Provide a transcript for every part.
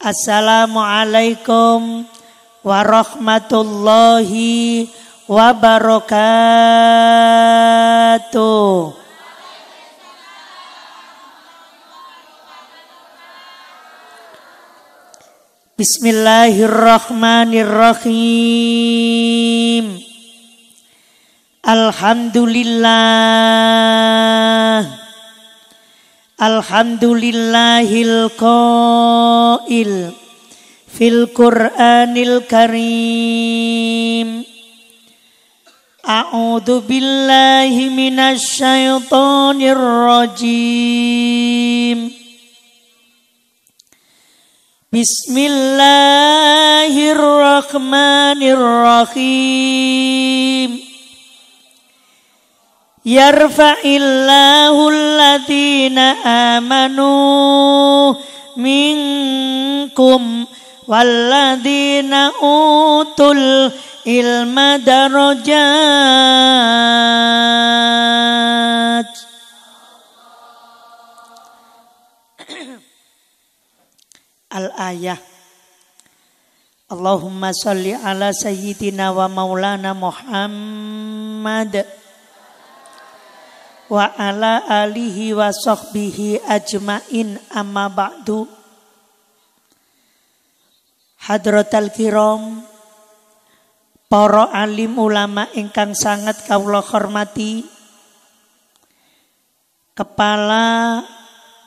Assalamualaikum warahmatullahi wabarakatuh. Bismillahirrahmanirrahim. Alhamdulillah. Alhamdulillahil qail fil Qur'anil Karim A'udzu billahi minasy rajim Bismillahirrahmanirrahim Yarfa'illahu alladhina amanu minkum walladhina utul ilma darajat Al-ayah Allahumma salli ala sayyidina wa maulana Muhammad wa ala alihi wa sahbihi ajmain amma ba'du Hadrotal kiram para alim ulama ingkang sangat kawula hormati Kepala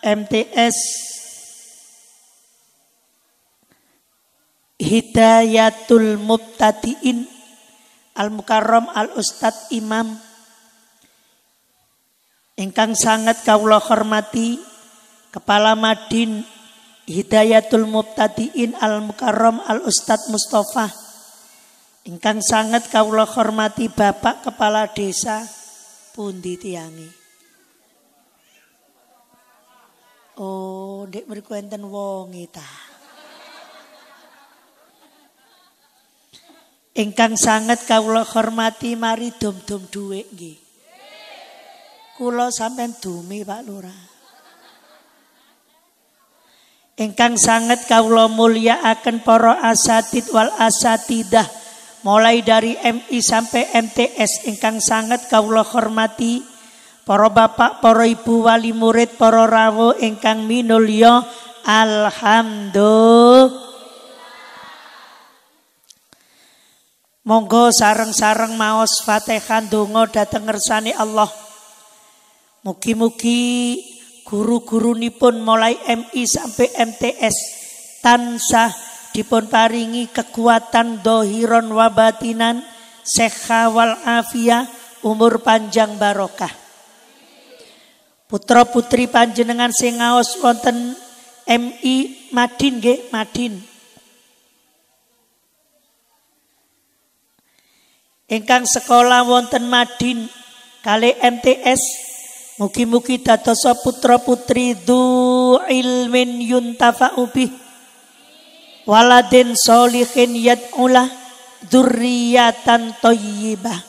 MTS Hidayatul Mubtadiin Al Mukarram Al Ustadz Imam Engkang sangat kaulah hormati Kepala Madin Hidayatul Mubtadiin Al-Mukarram al Ustad Mustafa Engkang sangat kaulah hormati Bapak Kepala Desa Pundi Tiangi Oh, dek berkuenten wongita. wong Engkang sangat kaulah hormati mari dom-dom duwe nggih. Kulo sampean dumi Pak Lurah. Engkang sangat kaulo mulia akan poro asatid wal asatidah. Mulai dari MI sampai MTS. Engkang sangat kaulo hormati. Poro bapak, poro ibu, wali murid, poro rawo. Engkang minulio. Alhamdulillah. Monggo sarang-sarang maos fatihan dungo datang ngersani Allah. Mugi-mugi guru-guru nipun mulai MI sampai MTS tansah dipun paringi kekuatan dohiron wabatinan sekhawal afiah afia umur panjang barokah. Putra putri panjenengan singaos wonten MI Madin ge Madin. engkang sekolah wonten Madin kali MTS Mugi-mugi dadosa putra-putri du ilmin yuntafa bih. Waladin solihin yad'ulah durriyatan toyibah.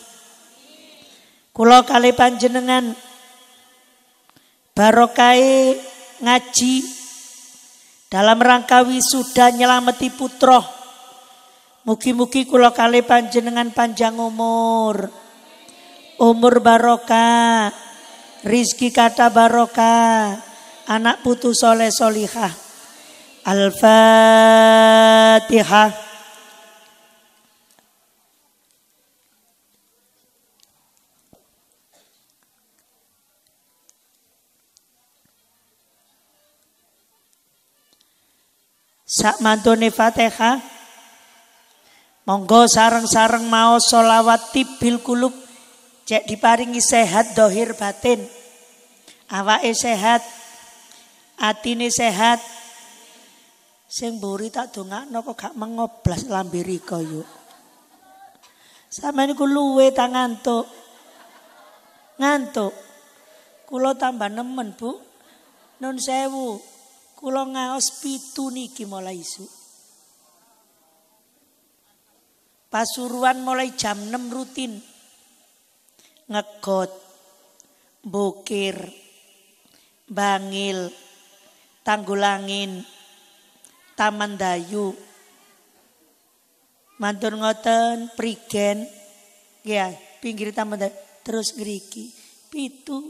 Kulo kali panjenengan barokai ngaji dalam rangka wisuda nyelamati putra. Mugi-mugi kulo kali panjenengan panjang umur. Umur barokah Rizki kata barokah. Anak putu soleh solihah. Al-Fatihah. Sak mantune Fatihah. Monggo sarang-sarang mau solawat tibil kulub. Cek diparingi sehat dohir batin. Awake sehat, atine sehat. Sing buri tak dongakno kok gak mengoblas lambiri rika yo. Sampeyan iku luwe tak ngantuk. Ngantuk. Kulo tambah nemen, Bu. Nun sewu. Kulo ngaos pitu niki mulai isu. Pasuruan mulai jam 6 rutin. Ngegot, bokir, Bangil, Tanggulangin, Taman Dayu. Mantur ngoten, prigen, ya pinggir Taman Dayu. Terus geriki, pitu,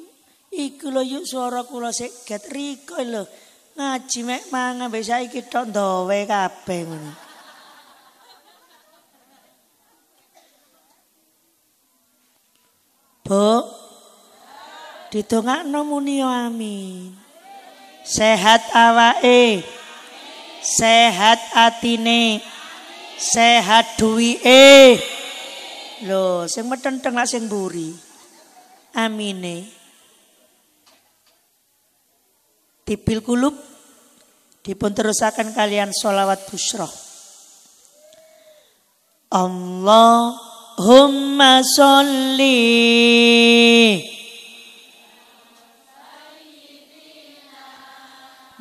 iku lo yuk suara kula seget, riko lo. Ngaji mek mangan, bisa iki tok ndowe kabeh Bu, Didongakno muni ya, amin. Sehat awae Sehat atine. Sehat duwike. Lho, sing metenteng lak sing mburi. Amine. kulup kulub dipun kalian solawat busroh. Allahumma sholli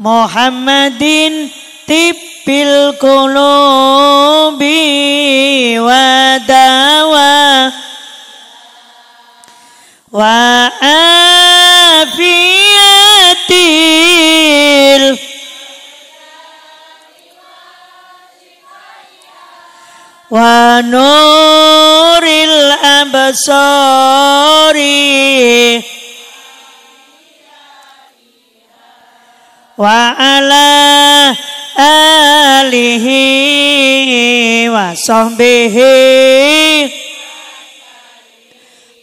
Muhammadin tibbil qulubi wa dawa wa afiyatil wa nuril absari wa alihi wa sahbihi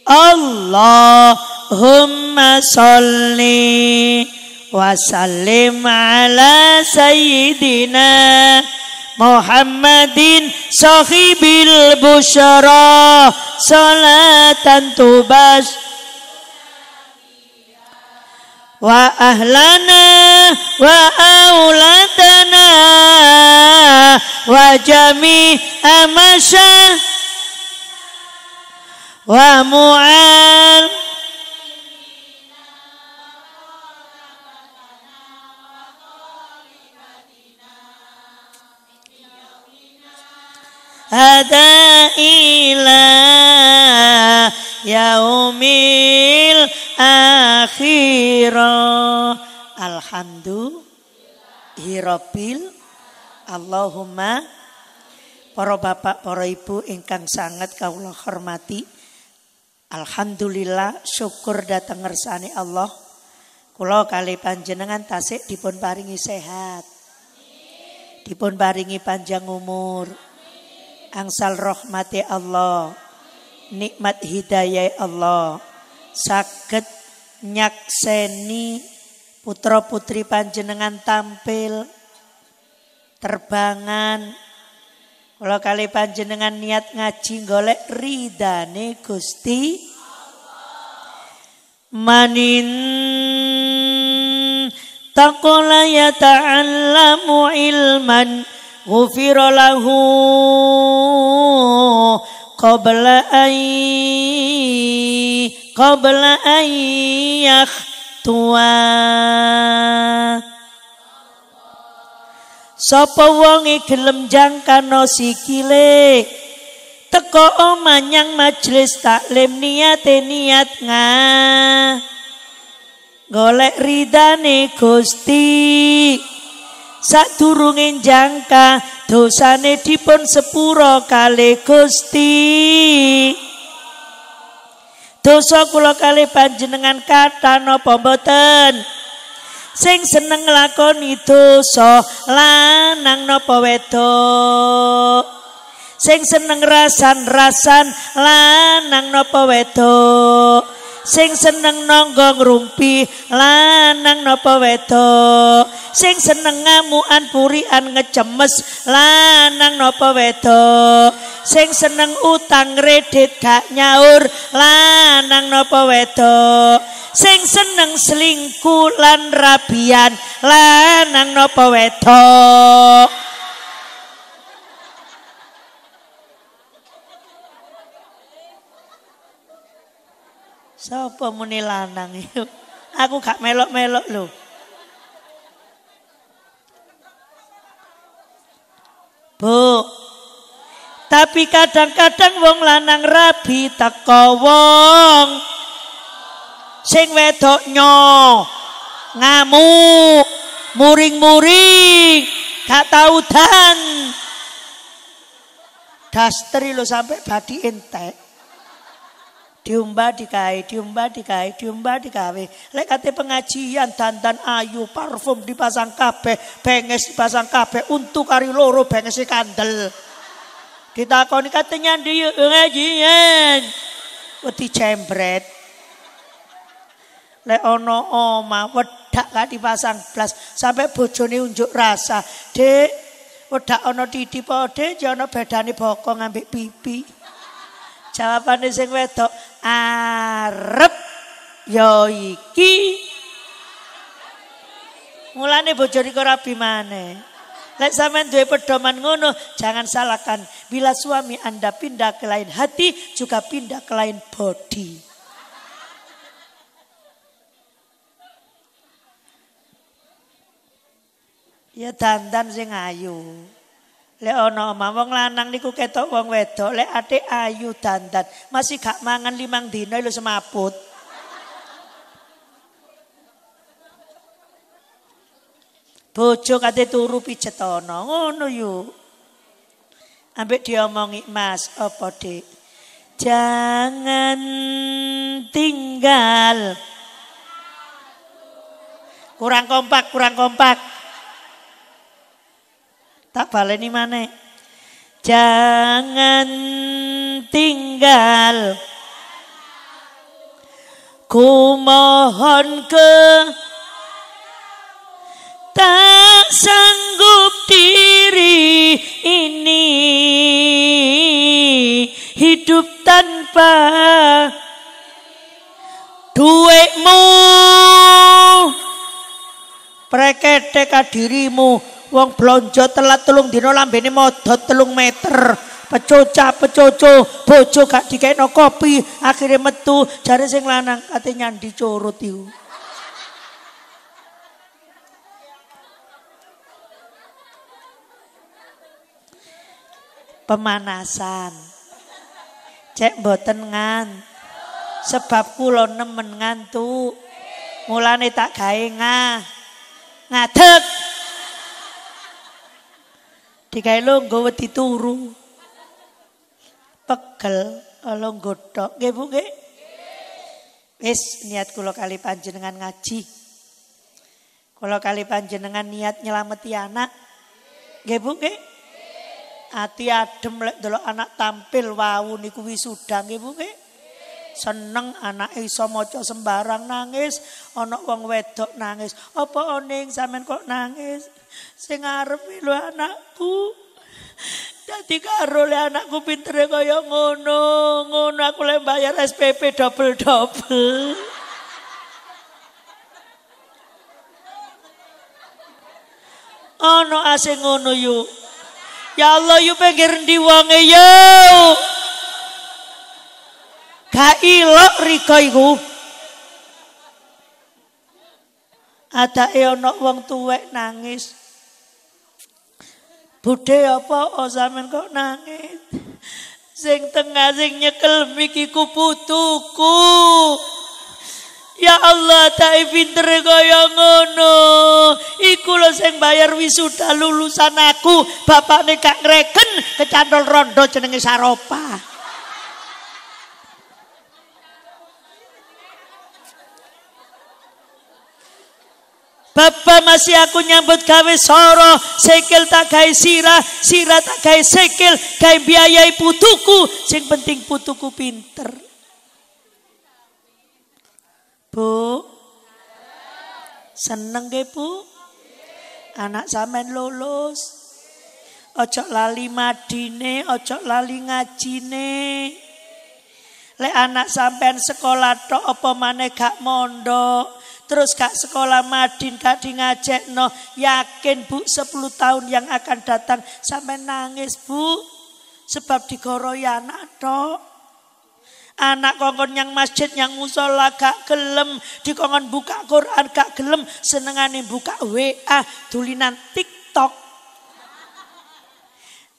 Allahumma salli wa salim ala sayyidina Muhammadin sahibil busyara salatan tubas wa ahlana wa auladana wa jami amasha wa mu'al hada ila yaumil akhirah. Hirobil Allahumma para bapak, para ibu ingkang sangat kaulah hormati. Alhamdulillah syukur datang ngersani Allah. Kulo kali panjenengan tasik dipun paringi sehat. Dipun paringi panjang umur. Angsal rahmati Allah. Nikmat hidayah Allah saged nyakseni putra putri panjenengan tampil terbangan kalau kali panjenengan niat ngaji golek ridane Gusti manin taqala ta'allamu ilman ghufira lahu qabla ayy قبل أن tua, Sapa wonge gelem jangkano sikile teko omanyang majelis taklim niate niat ngah golek ridane Gusti sadurunge jangka dosane dipun sepuro kali Gusti Dosa kula kali panjenengan kata napa mboten? Sing seneng itu dosa lanang napa wedok? Sing seneng rasan-rasan lanang napa wedok? sing seneng nonggo ngrumpi lanang napa wedok sing seneng ngamuan purian ngecemes lanang napa wedok sing seneng utang kredit gak nyaur lanang napa wedok sing seneng selingkuh lan rabian lanang napa wedok Sapa muni lanang Aku gak melok-melok lho. Bu. Tapi kadang-kadang wong lanang rabi teko wong sing wedok nyo ngamuk muring-muring gak tau dan dastri lo sampai badi entek diumba dikai, diumba dikai, diumba dikawe. Lek kate pengajian dandan ayu, parfum dipasang kabeh, benges dipasang kabeh, untuk kari loro benges kandel. Ditakoni katanya di pengajian. Wedi cembret. Lek ono oma wedak kan dipasang blas sampai bojone unjuk rasa. Dek, wedak ono didi po, dek, jono bedane bokong ambek pipi. Jawabane sing wedok arep ya iki. Mulane bojone kok rabi maneh. Lek sampean duwe pedoman ngono, jangan salahkan bila suami Anda pindah ke lain hati juga pindah ke lain body. Ya dandan sing ayu. Lek ana omah wong lanang niku ketok wong wedok, lek adik ayu dandan, masih gak mangan limang dina lu semaput. Bojo kate turu pijet ngono yo. Ambek diomongi, Mas, apa, Dik? Jangan tinggal. Kurang kompak, kurang kompak. tak baleni mana, Jangan tinggal Ku mohon ke Tak sanggup diri ini Hidup tanpa Duitmu Preketek dirimu Wong blonjo telat telung dino lambene modot telung meter. Pecoca, pecoco bojo gak kopi akhirnya metu cari sing lanang katanya nyandi curut Pemanasan. Cek mboten ngan. Sebab kulo nemen ngantuk. Mulane tak gawe ngah. Ngadeg. Dikai lo nggo wedi turu. Pegel lo nggotok. gebu Bu nggih? Wis niat kulo kali panjenengan ngaji. Kulo kali panjenengan niat nyelameti anak. Nggih Bu nggih? Ati adem lek anak tampil wau niku wisuda gebu Bu nggih? seneng anak iso maca sembarang nangis ana wong wedok nangis apa oning sampean kok nangis Sing arep lho anakku. Dadi karo le anakku pinter kaya ngono, ngono aku le bayar SPP double-double. Ono oh, asing ngono yuk. Ya Allah yuk pinggir ndi wonge yuk. Gak ilok riko iku. ada ana wong tuwek nangis. Budhe apa oh, sampean kok nangis? Sing tengah sing nyekel mikiku putuku. Ya Allah tak pinter kaya ngono. Iku lho sing bayar wisuda lulusan aku, bapakne gak ngreken kecantol rondo jenenge Saropa. Bapak masih aku nyambut gawe soro, sekel tak gawe sirah, sirah tak gawe sekel, gawe biayai putuku, sing penting putuku pinter. Bu, seneng gak bu? Anak samen lulus. Ojok lali madine, ojok lali ngajine. Le anak sampean sekolah tok apa mana gak mondok. Terus kak sekolah madin, kak di ngajek no. Yakin bu 10 tahun yang akan datang. Sampai nangis bu. Sebab digoroi anak tok. Anak kongkon yang masjid, yang musola gak gelem. kongkon buka Quran gak gelem. Senengane buka WA, tulinan TikTok.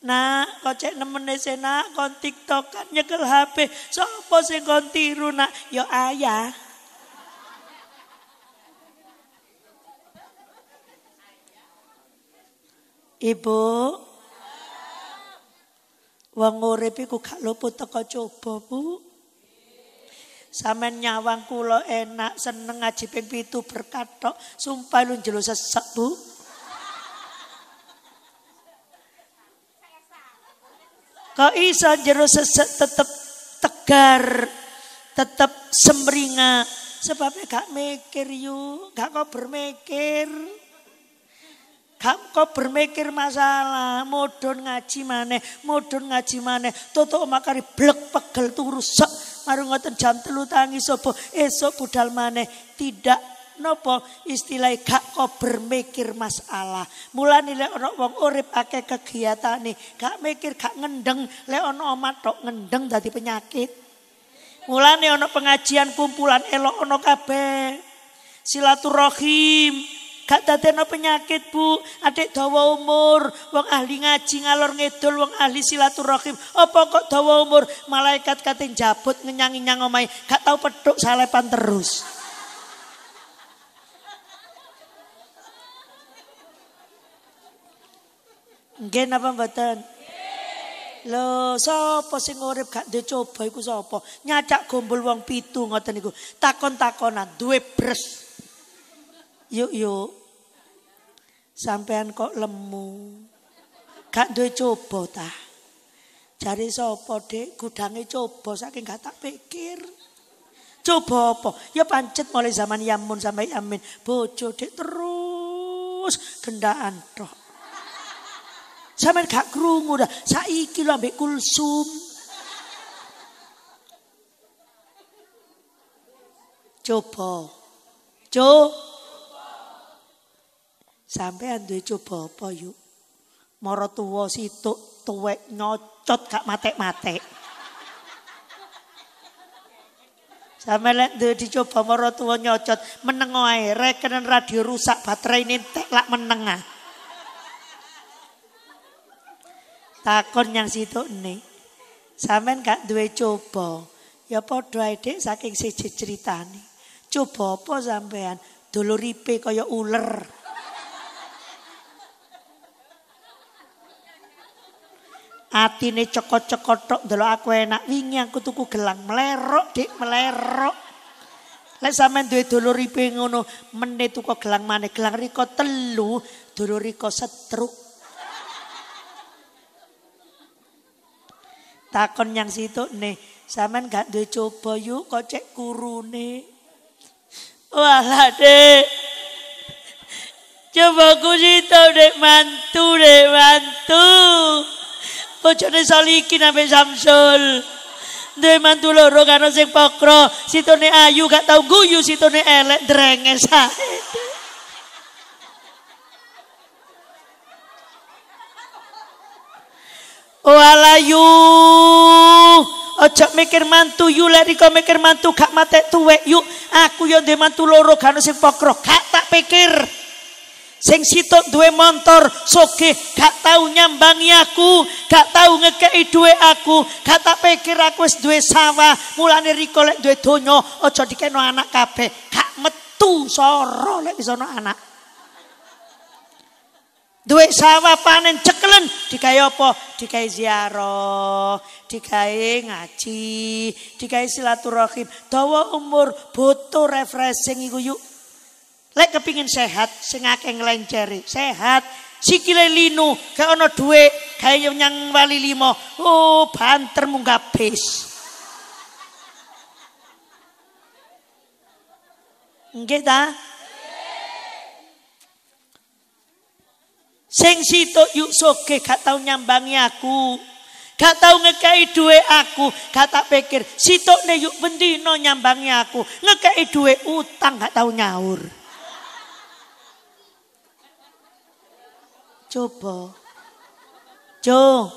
Nah, kok cek nemene nak, kon TikTok kan nyekel HP. Sopo sih kon tiru nak? Yo ya, ayah. Ibu Wong urip iku gak luput teko coba, Bu. Sampeyan nyawang kula enak, seneng ngaji ping pitu berkat tok. Sumpah lu jelo sesek, Bu. Kok iso jero sesek tetep tegar, tetep semringa. Sebabnya gak mikir yuk, gak kau bermikir. Kamu kok bermikir masalah, modon ngaji mana, modon ngaji mana, Toto makari blek pegel tuh rusak. Maru ngoten jam telu tangi sopo, esok budal mana, Tidak nopo istilah gak kok bermikir masalah. Mulane nilai orang wong urip ake kegiatan nih, gak mikir gak ngendeng, le ana omat tok ngendeng tadi penyakit. nih ono pengajian kumpulan elo ono kabe, Silaturahim, Gak dadekno penyakit, Bu. Adik dawa umur, wong ahli ngaji ngalor ngedul, wong ahli silaturahim. Apa kok dawa umur? Malaikat kating jabut ngenyang-nyang omai. Gak tau petuk salepan terus. Gen apa mboten? Lho, sapa sing urip gak dicoba iku sapa? Nyacak gombol wong pitu ngoten niku. Takon-takonan duwe bres. Yuk yuk. Sampean kok lemu. Gak duwe coba ta. Jari sopo dek gudangnya coba saking gak tak pikir. Coba apa? Ya pancet mulai zaman yamun sampai yamin. Bojo dek terus gendaan toh. Sampean gak krungu dah. Saiki lo ambek kulsum. Coba. Coba. Sampean duwe coba apa yuk? Moro tuwa situk tuwek nyocot gak matek-matek. Sampe lek dicoba moro tuwa nyocot, meneng ae radio rusak baterai ini tek lak meneng ah. Takon yang situ nih. Sampean gak duwe coba. Ya padha ae saking siji critane. Coba apa sampean? ripe kaya ular. Ati ini cokot tok dulu aku enak wingi aku tuku gelang melerok dik melerok. Lek sampean duwe ribu ngono mene tuku gelang mana gelang riko telu riko setruk. Takon yang situ nih sampean gak duwe coba yuk kok cek nih. Walah dek. Coba aku to dek mantu dek mantu bojone saliki sampai Samsul. Duwe mantu loro karo sing pokro, situne ayu gak tau guyu, situne elek drenges ae. Walayu oh, Ojo mikir mantu yu lari kau mikir mantu gak matek tuwek yu aku yo ndek mantu loro gak sing pokro gak tak pikir Sing sitok duwe motor soge gak tau nyambangi aku, gak tau ngekei duwe aku, gak tak pikir aku wis duwe sawah, mulane rikolek lek duwe donya aja dikeno anak kabeh. Gak metu soro lek wis anak. Duwe sawah panen cekelen dikai apa? Dikai ziarah, dikai ngaji, dikai silaturahim, dawa umur butuh refreshing iku yuk. Lek kepingin sehat, sing akeh nglenceri, sehat. Sikile linu, gak ono dhuwit, gawe nyang wali limo. Oh, banter munggah bis. Nggih ta? Sing sitok yuk soge gak tau nyambangi aku. Gak tau ngekai duwe aku. Gak tak pikir sitok ne yuk bendino nyambangi aku. Ngekai duwe utang gak tau nyaur. Coba. Jo.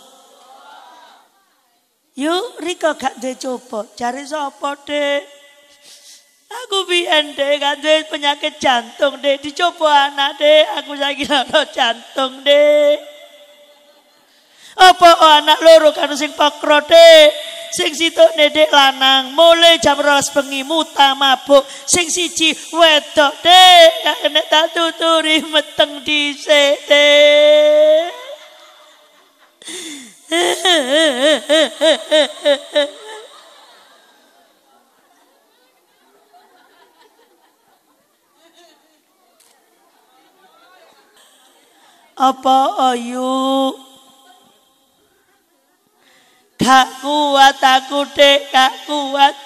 Yuk, Riko gak duwe coba. Jare sapa, Dek? Aku biyen Dek gak penyakit jantung, Dek. Dicoba anak, Dek. Aku saiki lara jantung, Dek. Apa oh, anak loro karo sing pakro, Dek? sing situk nedek lanang mulai jam rolas bengi muta mabuk sing siji wedok dek gak tak tuturi meteng di apa ayu Gak kuat aku dek, gak kuat.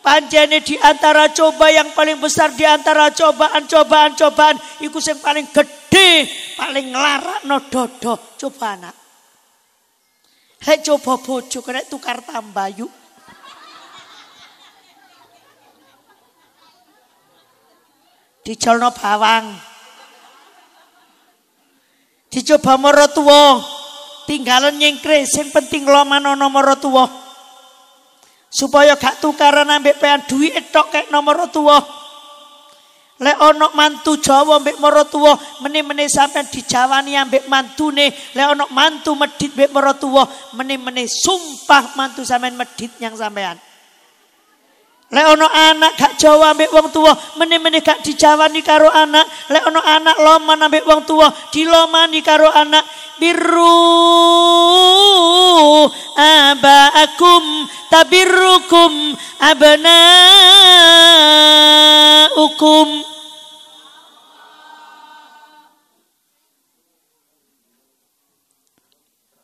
Panjene di antara coba yang paling besar di antara cobaan, cobaan, cobaan. Iku yang paling gede, paling larak no dodo. Coba anak. Hei coba bojo, kena tukar tambah yuk. Dicolno bawang. Dicoba moro tuwa tinggalan nyengkre sing penting loman nomor tuwo supaya gak tukaran ambek pean duit etok kayak nomor tuwo lek ana mantu Jawa mbek maratuwa mene-mene sampean dijawani ambek mantune lek mantu medit ambek maratuwa meni meni sumpah mantu sampean medit yang sampean Lek anak gak Jawa ambek wong tua, meneh-meneh gak dijawani karo anak. Lek anak loman ambek wong tua, dilomani karo anak. biru tapi rukum abena abnaukum.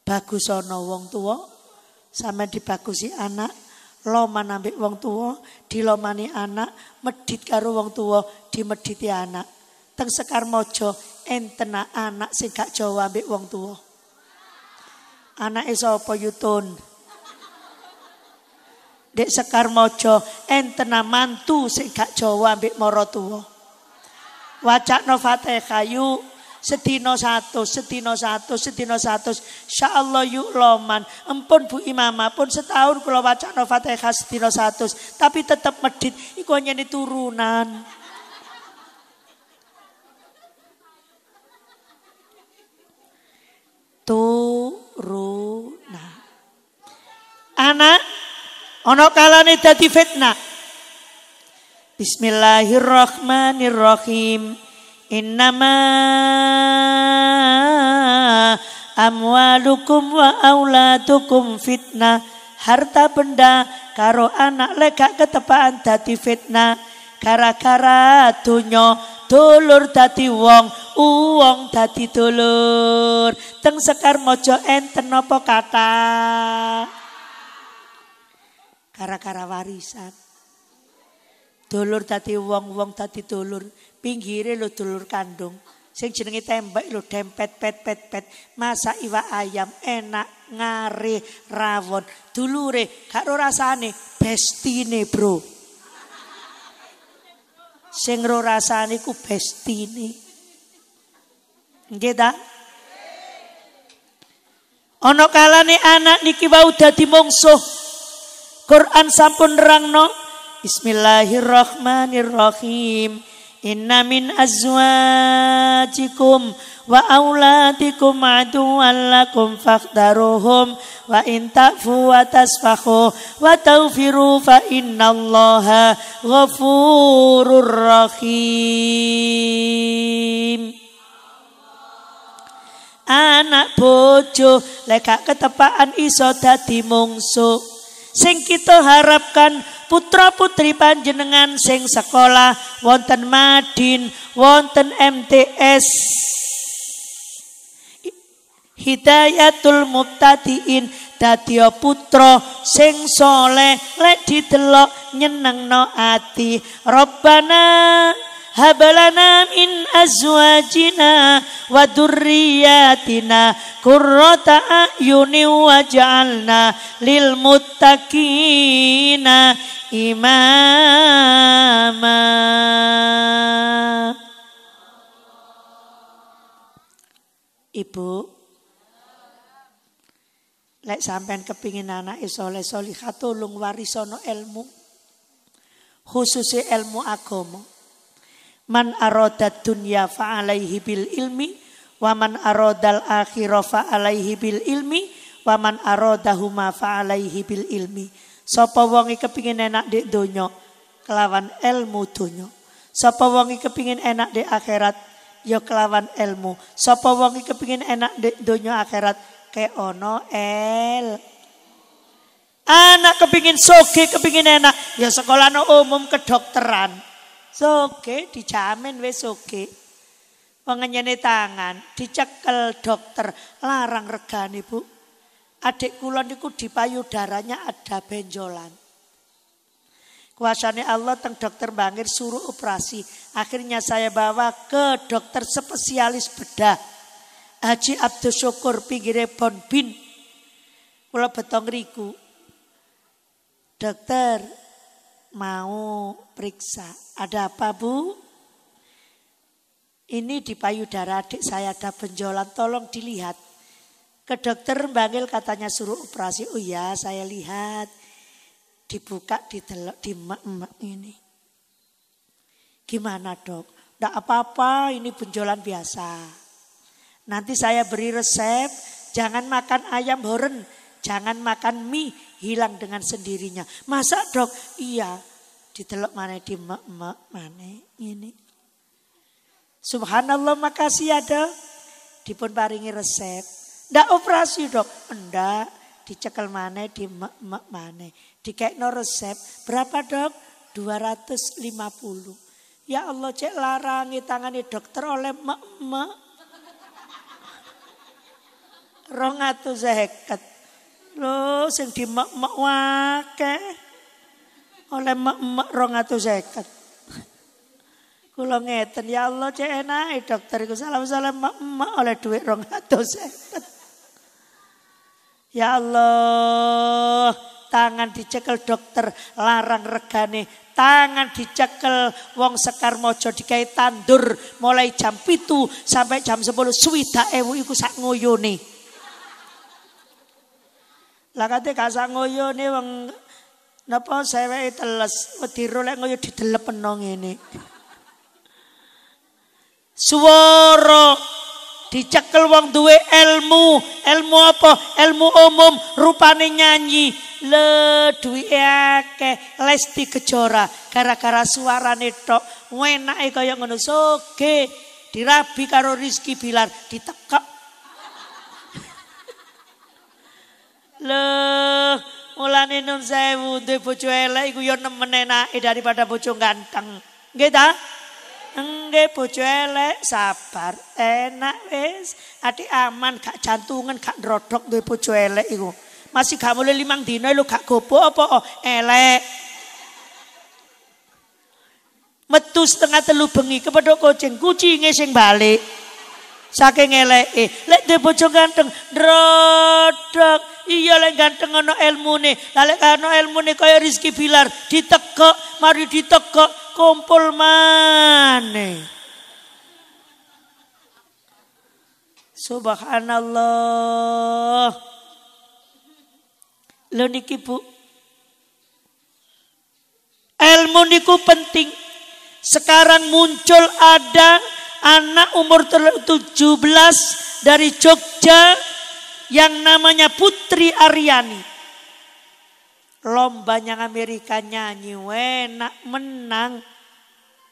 Bagus orang wong tua sama dibagusi anak loman ambek wong tua, dilomani anak, medit karo wong tua, dimediti anak. Teng mojo enten anak sing gak Jawa ambek wong tua. Anake sapa yutun? Dek mojo entena mantu sing gak Jawa ambek mara tua. Wacakno Fatihah yuk Sedina satu, sedina satu, sedina satu. Insyaallah yuk loman. Empun Bu imama pun setahun baca wacana Fatihah sedino satu. tapi tetap medit iku nyene turunan. turunan. Anak, ono kalane dadi fitnah. Bismillahirrahmanirrahim. Innama amwalukum wa aulatukum fitnah. Harta benda karo anak leka ketepaan dati fitnah. Kara-kara dunyo dulur dati wong, uwong dati dulur. Teng sekar mojo enten apa kata? Kara-kara warisan. Dulur dati wong, wong dati dulur pinggire lo dulur kandung. Sing jenenge tembak lo dempet pet pet pet. Masa iwak ayam enak ngare rawon. Dulure gak rasane bestine bro. Sing ro rasane ku bestine. Nggih ta? Ana kalane anak niki wau dadi mungsuh. Quran sampun rangno, Bismillahirrahmanirrahim. Inna min azwajikum wa auladikum aduwan lakum fakhtaruhum wa in ta'fu wa tasfahu wa tawfiru fa inna allaha ghafurur rahim anak bojo lekak ketepaan iso dadi mungsuk. Sing kita harapkan putra-putri panjenengan sing sekolah wonten Madin, wonten MTS. Hidayatul Mubtadiin dadi putra sing soleh lek didelok nyenengno ati Robbana habalana min azwajina wa durriyatina qurrata ayuni waj'alna lil muttaqina imama Ibu lek sampean kepingin anak e soleh solihah tulung warisono ilmu khususnya ilmu agama Man arodat dunya fa'alaihi bil ilmi. Waman arodal akhirah fa'alaihi bil ilmi. Waman arodahuma fa'alaihi bil ilmi. Sapa pawangi kepingin enak di dunyo Kelawan ilmu dunya. Sapa pawangi kepingin enak di akhirat. Ya kelawan ilmu. Sapa pawangi kepingin enak di dunyo akhirat. Ke ono el. Anak kepingin soge, kepingin enak. Ya sekolah no umum kedokteran. Soge dijamin wis soge. Pengenyene tangan dicekel dokter larang regane Bu. Adik kula niku di payudaranya ada benjolan. Kuasanya Allah teng dokter Bangir suruh operasi. Akhirnya saya bawa ke dokter spesialis bedah. Haji Abdul Syukur pinggire Bon Bin. Kula betong riku. Dokter, mau periksa. Ada apa Bu? Ini di payudara adik saya ada benjolan, tolong dilihat. Ke dokter Mbangil katanya suruh operasi. Oh iya, saya lihat. Dibuka, di telok di emak ini. Gimana dok? Tidak apa-apa, ini benjolan biasa. Nanti saya beri resep, jangan makan ayam horen, jangan makan mie, hilang dengan sendirinya. Masa dok? Iya. Ditelok mana di mak mak mana ini. Subhanallah makasih ya dok. Dipun paringi resep. Ndak operasi dok. Ndak. Dicekel mana di mak mak mana. Dikekno resep. Berapa dok? 250. Ya Allah cek larangi tangani dokter oleh mak mak. Rongatu atau Lo sing dimek mak wakeh. Oleh mek-mek 250. Kulo ngeten ya Allah cek enake dokter iku salam-salam mek-mek oleh dhuwit 250. Ya Allah, tangan dicekel dokter larang regane tangan dicekel wong sekar mojo dikai tandur mulai jam pitu sampai jam sepuluh suwida ewu iku sak nguyuni lah kasangoyo kasak nguyune wong napa seweke teles, wediro lek ngoyo didelepno ngene. Swara dicekel wong duwe ilmu. Ilmu apa? Ilmu umum rupane nyanyi. Le duwike akeh lesti kejora gara-gara suarane tok. Enake kaya ngono soge dirabi karo Rizki Bilar ditekek Loh, mulane nun sewu duwe bojo elek iku ya nemen enake daripada bojo ganteng. Nggih ta? Nggih bojo elek sabar, enak wis. Ati aman gak jantungan gak ndrodok duwe bojo elek iku. Masih gak mulai limang dino lu gak gobo apa oh, elek. Metu setengah telu bengi kepada kucing, kucing sing balik. Saking eh, lek duwe bojo ganteng ndrodok Iya lek ganteng ana ilmune. Lek ana elmune kaya Rizki Bilar ditekok, mari ditekok, kumpul mana? Subhanallah. Lho niki Bu. Ilmu niku penting. Sekarang muncul ada anak umur 17 dari Jogja yang namanya Putri Aryani. yang Amerika nyanyi enak menang.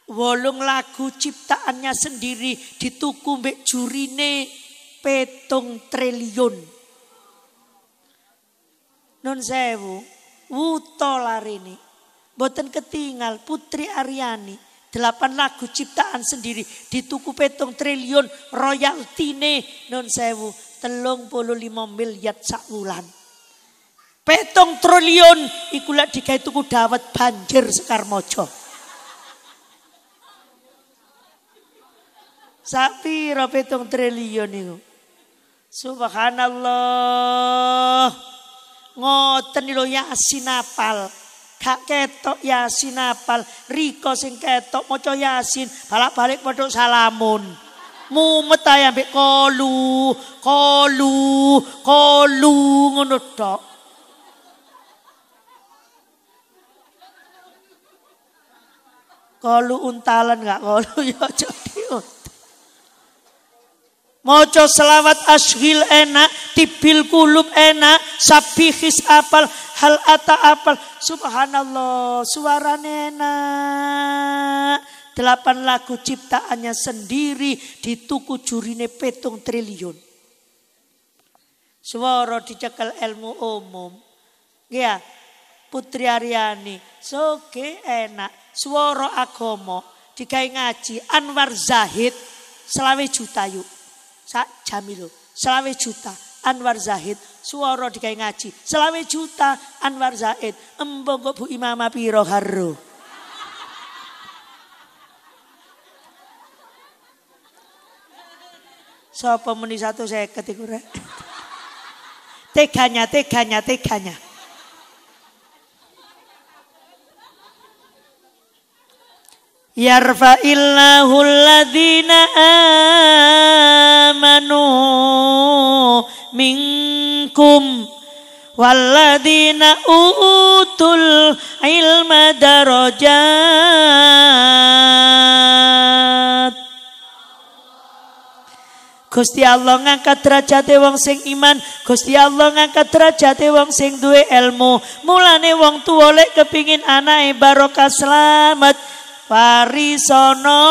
Wolong lagu ciptaannya sendiri dituku mbek jurine petung triliun. Nun sewu, wuto larini. Boten ketinggal Putri Aryani Delapan lagu ciptaan sendiri dituku petung triliun royaltine non sewu telung puluh lima miliar sak wulan. Petung triliun ikulah dikait tuku dawet banjir sekar mojo. Sapi petung triliun itu. Subhanallah. Ngoten lho yasin apal. Kak ketok Yasin apal, Riko sing ketok maca Yasin, balak-balik bodoh salamun. Mumet ae ambek kolu, kolu, kolu ngono Kolu untalan gak kolu ya coba. Mojo selawat ashil enak, tibil kulub enak, sabihis apal, hal ata apal. Subhanallah, suara enak. Delapan lagu ciptaannya sendiri di tuku jurine petung triliun. Suara dicekel ilmu umum. Ya, Putri Aryani, soge enak. Suara agomo, dikai ngaji, Anwar Zahid, selawe juta yuk sak jamilo Selawe juta Anwar Zahid suara dikai ngaji. Selawe juta Anwar Zahid embong Bu Imama piro haro. so, meni satu saya ketiku Teganya, teganya, teganya. Yarfa'illahul alladhina آمنوا منكم walladina أوتوا العلم درجات Gusti Allah ngangkat derajate wong sing iman, Gusti Allah ngangkat derajate wong sing duwe ilmu. Mulane wong tuwa lek kepingin anake barokah selamat, parisono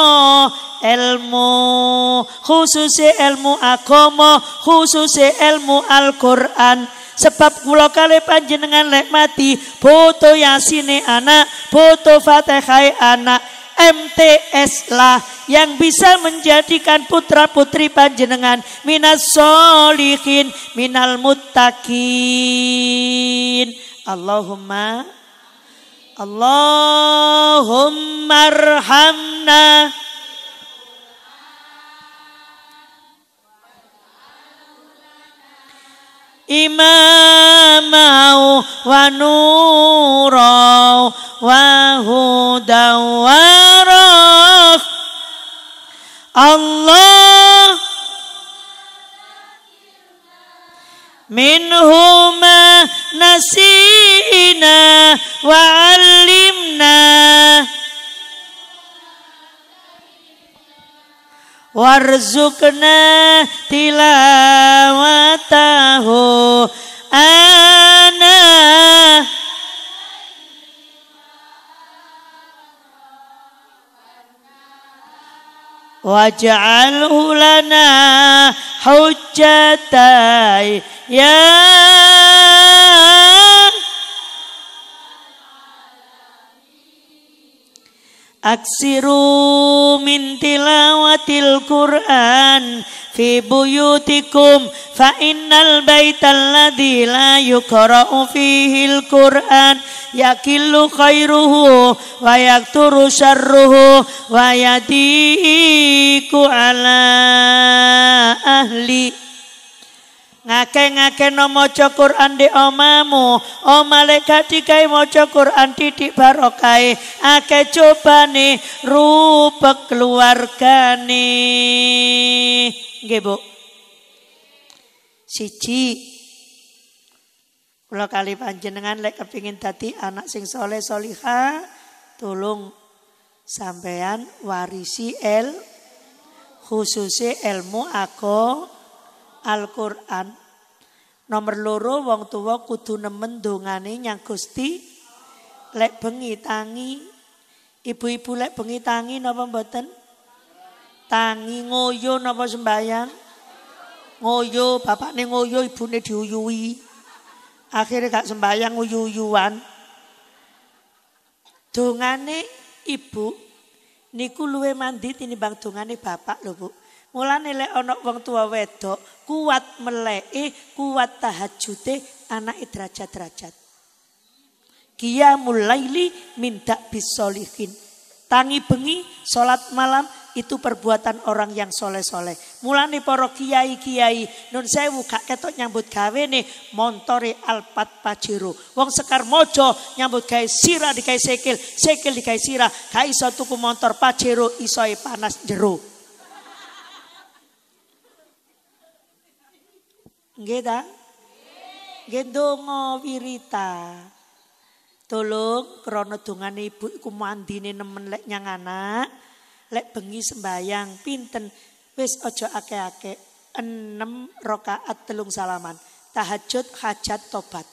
ilmu khususnya ilmu agama khususnya ilmu Al-Qur'an sebab kula kali panjenengan lek mati foto yasine anak foto fatihai anak MTS lah yang bisa menjadikan putra putri panjenengan minas solihin minal muttaqin Allahumma Allahumma arhamna imamau wa nurau wa Allah minhuma nasina wa Warzukna tilawatahu ana waj'alhu lana hujjatai ya Aksiru min tilawatil Qur'an fi buyutikum fa innal baital ladzi la yuqra'u fihi al-Qur'an yakillu khairuhu wa yakturu syarruhu wa yadiku ala ahli Ngake-ngake no cokur Quran di omamu. O malaikat dikai mojo Quran didik barokai. Ake coba nih rubek keluarga nih. Nggih, Bu. Siji. kali panjenengan lek kepingin tati anak sing soleh soliha, tolong sampean warisi el khususnya ilmu aku Al-Quran. Nomor loro wong tua kudu nemen dongane nyang Gusti. Lek bengi tangi. Ibu-ibu lek bengi tangi napa mboten? Tangi ngoyo napa sembahyang? Ngoyo, bapakne ngoyo, ibune diuyui. Akhirnya gak sembahyang, uyu Dongane ibu niku luwe mandi tinimbang dongane bapak lho, Bu. Mulane lek ana wong tua wedok kuat meleke, kuat tahajude anak derajat-derajat. mulai mulaili minta bisolihin. Tangi bengi solat malam itu perbuatan orang yang soleh-soleh. Mulane porok kiai-kiai nun sewu kak ketok nyambut gawe nih montore alpat Pajero. Wong sekar mojo nyambut gawe sira kai sekil, sekil di kai sirah kai iso tuku motor Pajero isoi e panas jeru. Nggih ta? Nggih. wirita. Tolong Krono dongane ibu iku mandine nemen lek nyang anak, lek bengi sembayang pinten wis aja ake-ake enam rakaat telung salaman. Tahajud, hajat, tobat.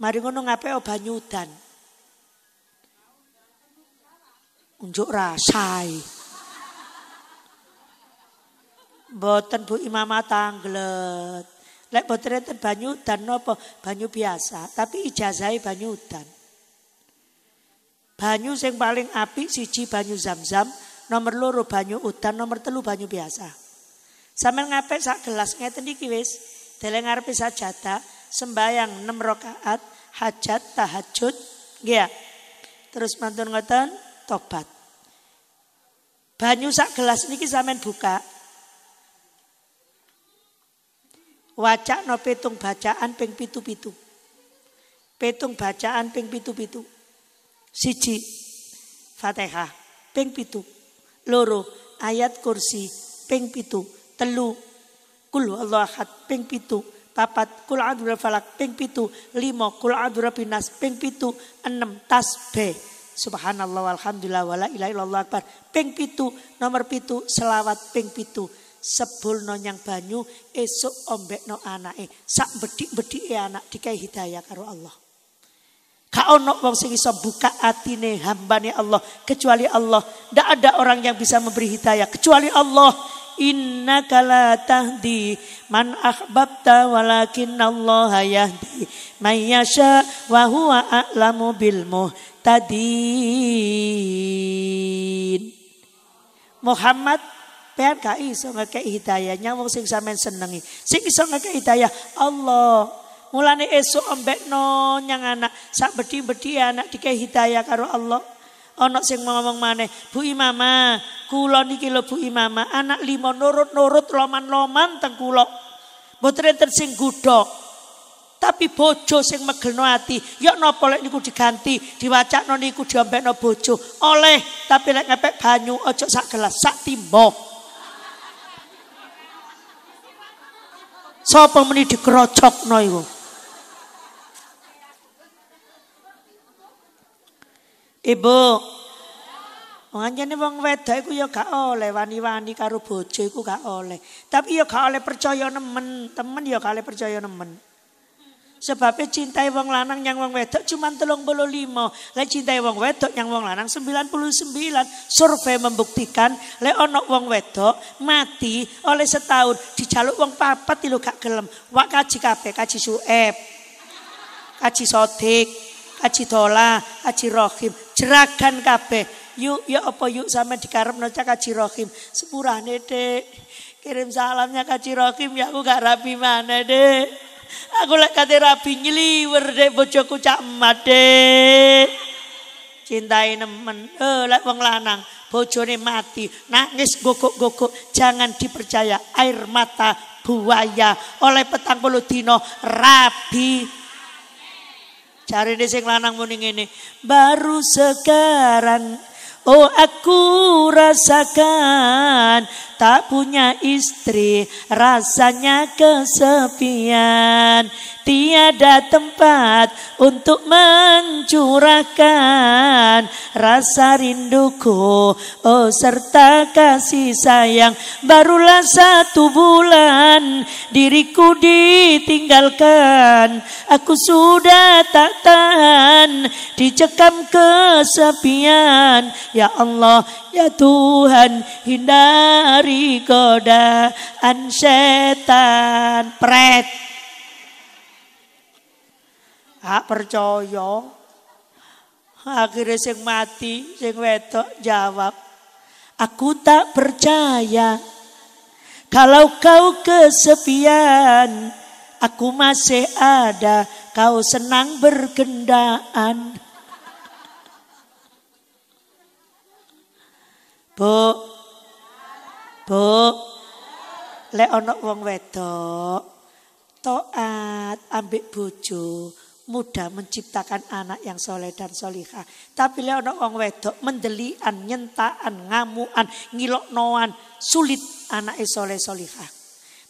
Mari ngono ngape o banyudan. Unjuk rasai. Boten Bu Imamah tanglet. Lek boten enten banyu dan nopo Banyu biasa, tapi ijazai banyu dan. Banyu sing paling api siji banyu zam-zam, nomor loro banyu utan, nomor telu banyu biasa. Sama ngape sak gelas ngeten iki wis, deleng ngarepe jata, sembayang 6 rokaat hajat, tahajud, nggih Terus mantun ngoten tobat. Banyu sak gelas niki sampean buka, Wacak no petung bacaan ping pitu-pitu. petung bacaan ping pitu-pitu. Siji Fatihah ping pitu. Loro ayat kursi ping pitu. Telu kul Allah ping pitu papat kul adura falak ping pitu limo kul adura binas ping pitu enam tasbih subhanallah walhamdulillah wala ilaha illallah akbar ping pitu nomor pitu selawat ping pitu sebulno nyang banyu esok ombek no anak eh sak bedik eh anak dikai hidayah karo Allah Kau ono wong sing iso buka hamba hambane Allah kecuali Allah. Ndak ada orang yang bisa memberi hidayah kecuali Allah. Inna kala tahdi man ahbabta walakin Allah yahdi di yasha wahua huwa a'lamu bilmu tadi. Muhammad Sampean gak iso ngekek hidayahnya wong sing sampean senengi. Sing iso ngekek hidayah Allah. Mulane esuk embekno nyang anak sak bedi bedi anak dikei hidayah karo Allah. Ono sing ngomong maneh, Bu Imama, kulo niki lo Bu Imama, anak lima nurut-nurut loman-loman teng kula. Mboten enten sing Tapi bojo sing megelno ati, ya napa lek niku diganti, diwacakno niku no bojo. Oleh, tapi lek ngepek banyu aja sak gelas, sak timbok. Sopo meni dikerocokno iku? Ibu. Ngajane wong wedok iku ya gak oleh wani-wani karo bojo iku gak oleh. Tapi ya gak oleh percaya nemen, temen ya gak percaya nemen. Sebabnya cintai wong lanang yang wong wedok cuma telung puluh lima. Lah cintai wong wedok yang wong lanang 99. Survei membuktikan le onok wong wedok mati oleh setahun dijaluk wong papat tilu gak gelem. Wak kaji kape, kaji sueb. Kaji sotik, kaji dola, kaji rohim, jeragan kape Yuk, ya apa yuk sama dikarep noca kaji rohim. Sepurane dek. Kirim salamnya kaji rohim ya aku gak rapi mana dek. Aku lek kate rabi nyliwer dek bojoku cak made. Cintai nemen. Eh lek wong lanang bojone mati, nangis gogok-gogok, jangan dipercaya air mata buaya oleh petang puluh dino rabi cari sing lanang muning ini, baru sekarang Oh aku rasakan tak punya istri rasanya kesepian tiada tempat untuk mencurahkan rasa rinduku oh serta kasih sayang barulah satu bulan diriku ditinggalkan aku sudah tak tahan dicekam kesepian ya Allah Ya Tuhan hindari godaan setan Pret Hak percaya. Akhirnya sing mati, sing wedok jawab. Aku tak percaya. Kalau kau kesepian, aku masih ada. Kau senang bergendaan. Bu. Bu. Lek onok wong wedok toat ambek bujuk mudah menciptakan anak yang soleh dan solihah. Tapi lihat orang wong wedok mendelian, nyentaan, ngamuan, ngiloknoan, sulit anak soleh solihah.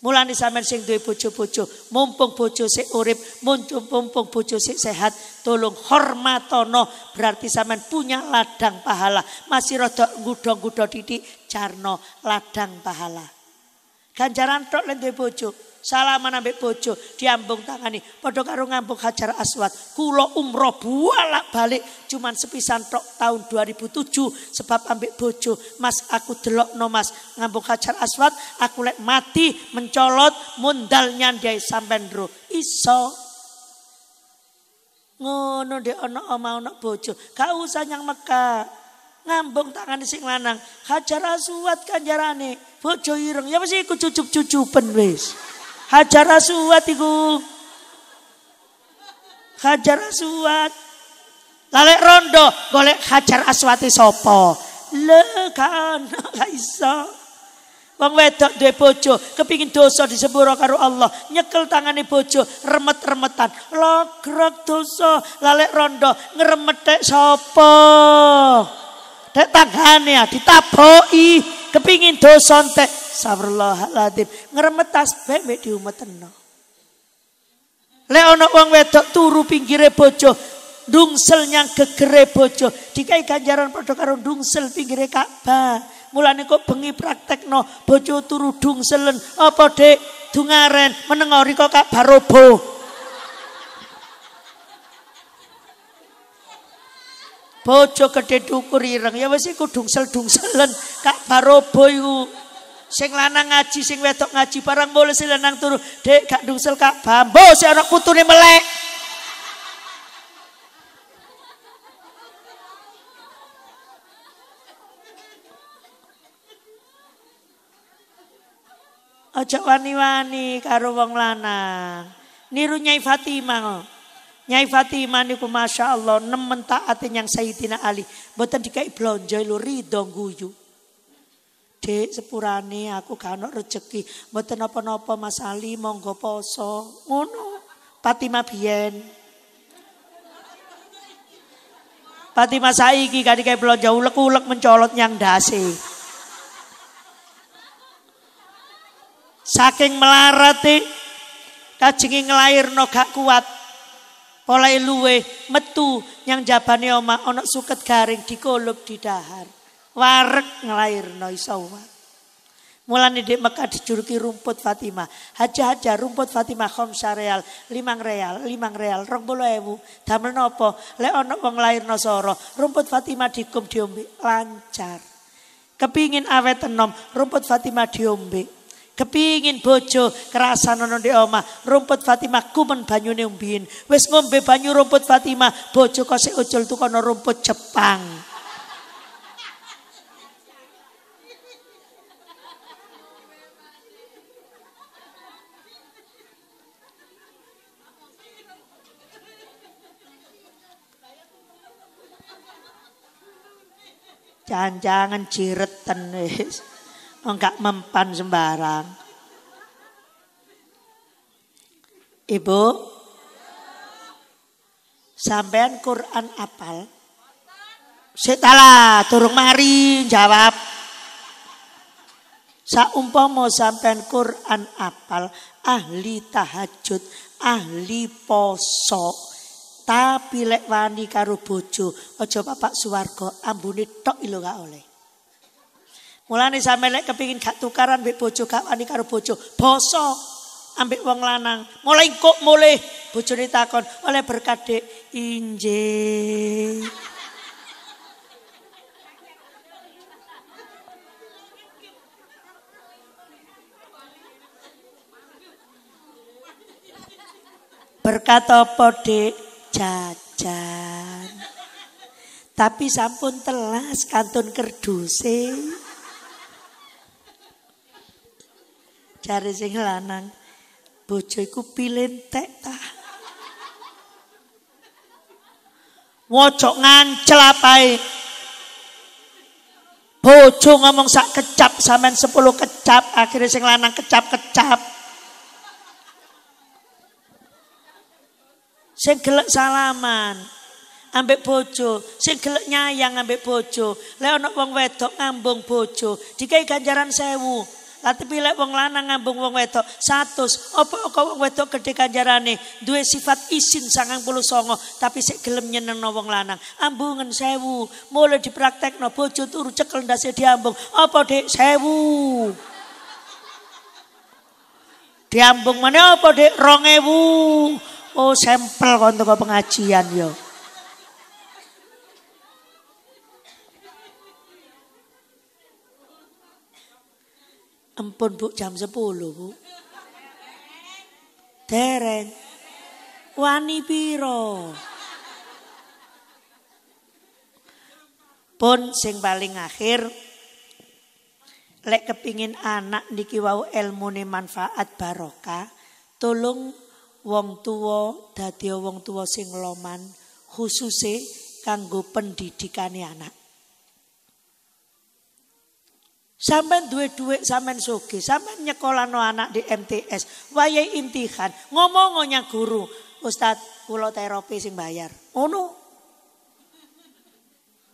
Mulane sampean sing duwe bojo-bojo, mumpung bojo sik urip, mumpung bojo sik sehat, tolong hormatono berarti sampean punya ladang pahala. Masih rada gudong gudong didik, jarno ladang pahala. Ganjaran tok lek duwe bojo. Salaman ambek bojo, diambung tangani. Padha karo ngambung Hajar Aswad. Kula umroh bolak-balik cuman sepisan tok tahun 2007 sebab ambek bojo. Mas aku delok no Mas ngambung Hajar Aswad, aku lek mati mencolot mundal nyandai sampean ro. Iso ngono ndek ana oma ana bojo gak usah nyang Mekah ngambung tangan sing lanang hajar aswat kanjarane bojo ireng ya mesti iku cucup-cucupen wis Hajar aswad iku. Hajar aswad. Lalek rondo golek hajar Aswati e sopo. Le kan gak iso. Wong wedok duwe bojo, kepingin dosa disepuro karo Allah, nyekel tangane bojo, remet-remetan. Logrok dosa, lalek rondo, ngeremetek sopo. Dek tangane ya ah, ditaboki kepingin dosa entek sabrallahalatim ngeremet tasbih mek diumeteno lek ana wong wedok turu pinggire bojo dungsel nyang gegere bojo dikai ganjaran padha karo dungsel pinggire Ka'bah Mulane kok bengi praktekno bojo turu dungselen apa dek dungaren menengori kok kak roboh Bojo gede dukur ireng ya wis iku dungsel-dungselen kak barobo iku. Sing lanang ngaji, sing wedok ngaji barang boleh si lanang turu. Dek gak dungsel kak bambu si anak putune melek. Ojo wani-wani karo wong lanang. Niru Nyai Fatimah Nyai Fatimah niku Masya Allah nemen taatin yang Sayyidina Ali. Mboten dikai blonjo lu ridho guyu. Dek sepurane aku kano rezeki. rejeki. apa nopo Mas Ali monggo poso. Ngono. Fatimah biyen. Fatimah saiki kadi kai blonjo ulek-ulek mencolot yang dasi. Saking melarati kajengi ngelair no gak kuat oleh luwe metu yang jabane oma onok suket garing dikolup di dahar warek ngelair iso Mulane di Mekah dijuluki rumput Fatimah. Haja-haja rumput Fatimah kom real, limang real, limang real, rong bolo ewu. Damel nopo, le onok wong no nosoro. Rumput Fatimah dikum diombe, lancar. Kepingin awet enom, rumput Fatimah diombe, Kepingin bojo kerasa nono di oma. Rumput Fatima kuman banyu neumbin Wes ngombe banyu rumput Fatimah. Bojo si ucul tuh kono rumput Jepang. Jangan-jangan jireten wis. Enggak oh, mempan sembarang. Ibu, sampean Quran apal? Setala, turun mari jawab. sa Saumpama sampean Quran apal, ahli tahajud, ahli poso, tapi lek wani karo bojo aja bapak suwarga ambune tok ilo gak oleh Mulane sampe lek kepengin gak tukaran mbek bojo gak wani karo bojo, boso ambek wong lanang. Mulai kok mulai bojone takon, oleh berkat Dik, injek, Berkat apa Dik? Jajan. Tapi sampun telas kantun kerduse. Cari sing lanang, bojo iku pilentek ta. Wocok ngancel apae. Bojo ngomong sak kecap samen sepuluh kecap, akhirnya sing lanang kecap-kecap. Sing gelek salaman, ambek bojo, sing gelek nyayang ambek bojo. Lek ana wong wedok ngambung bojo, dikai ganjaran sewu. Tapi pilih wong lanang ngambung wong wedok. Satu, apa kok wong wedok gede kanjarane. Dua sifat isin sangang puluh songo. Tapi sik gelem nyeneng wong lanang. Ambungan sewu. Mulai dipraktek no bojo turu cekel ndase diambung. Apa dek sewu. Diambung mana apa dek rongewu. Oh kok untuk pengajian yo. Empun bu jam 10 bu. Dereng. Wani piro. Pun sing paling akhir lek kepingin anak niki wau ni manfaat baroka. tolong wong tua dadi wong tua sing loman khususe kanggo pendidikan anak. Sampai duit duit suki, suki nyekolah nyekolano anak di MTS, wayai intihan, ngomongonya guru, Ustad pulau terapi sing bayar. nih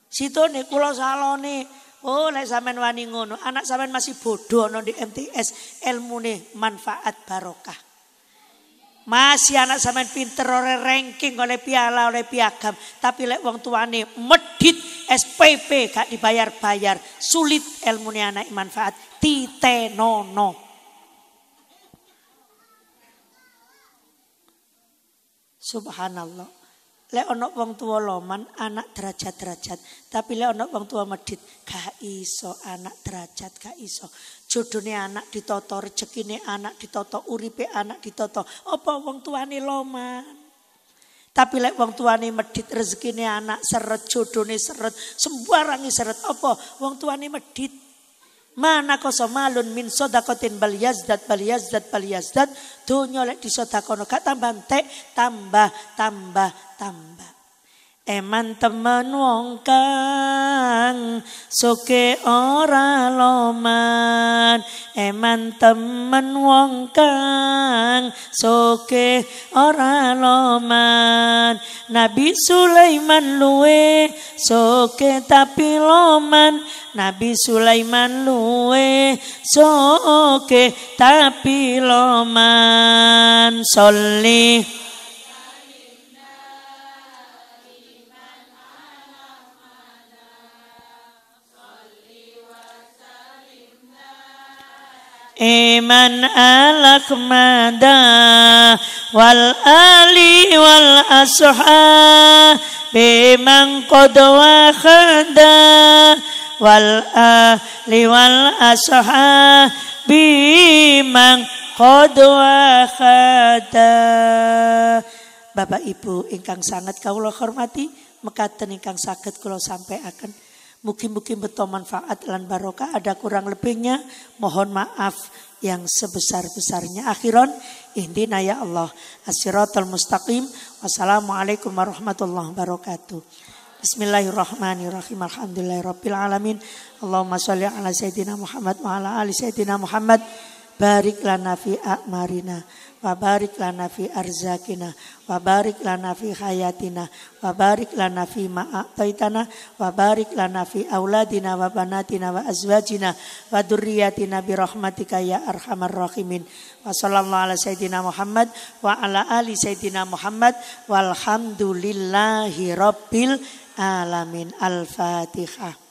Sitone kula salone, oh nek sampean wani ngono, anak sampean masih bodoh no di MTS, Ilmu nih manfaat barokah. Masih anak sampean pinter oleh ranking, oleh piala, oleh piagam. Tapi lek wong tuane medit SPP gak dibayar-bayar. Sulit ilmu ni anak manfaat. Nono Subhanallah. Lek onok wong tua loman anak derajat-derajat, tapi lek onok wong tua medit gak iso anak derajat gak iso jodohnya anak ditoto, rezekine anak ditoto, uripe anak ditoto. Apa wong tuane loman? Tapi lek wong tuane medit rezekine anak seret jodohnya seret sembarangi seret apa wong tuane medit mana koso malun min sodakotin bal yazdat bal yazdat bal yazdat dunya lek disodakono gak tambah entek tambah tambah tambah Eman temen wong kang soke ora loman Eman temen wong kang soke ora loman Nabi Sulaiman luwe soke tapi loman Nabi Sulaiman luwe soke tapi loman Solih iman alakmada wal ali wal asha bimang kodwa khada wal ali wal asha bimang kodwa khada Bapak Ibu ingkang sangat kau hormati mekaten ingkang sakit kalau sampai akan Mugi-mugi betul manfaat dan barokah. Ada kurang lebihnya, mohon maaf yang sebesar-besarnya. akhiran indina ya Allah. Asiratul mustaqim. Wassalamualaikum warahmatullahi wabarakatuh. Bismillahirrahmanirrahim. Alhamdulillahirrahmanirrahim. Allahumma sholli ala Sayyidina Muhammad wa ala ali Sayyidina Muhammad. Barik lana fi a'marina. Wabarik lana fi arzakina. Wabarik lana fi hayatina. Wabarik lana fi ma'ataitana. Wabarik lana fi auladina wa banatina wa azwajina. Wa durriyatina birahmatika ya arhamar rahimin. Wa sallallahu ala sayyidina Muhammad. Wa ala ali sayyidina Muhammad. Walhamdulillahi rabbil alamin. Al-Fatihah.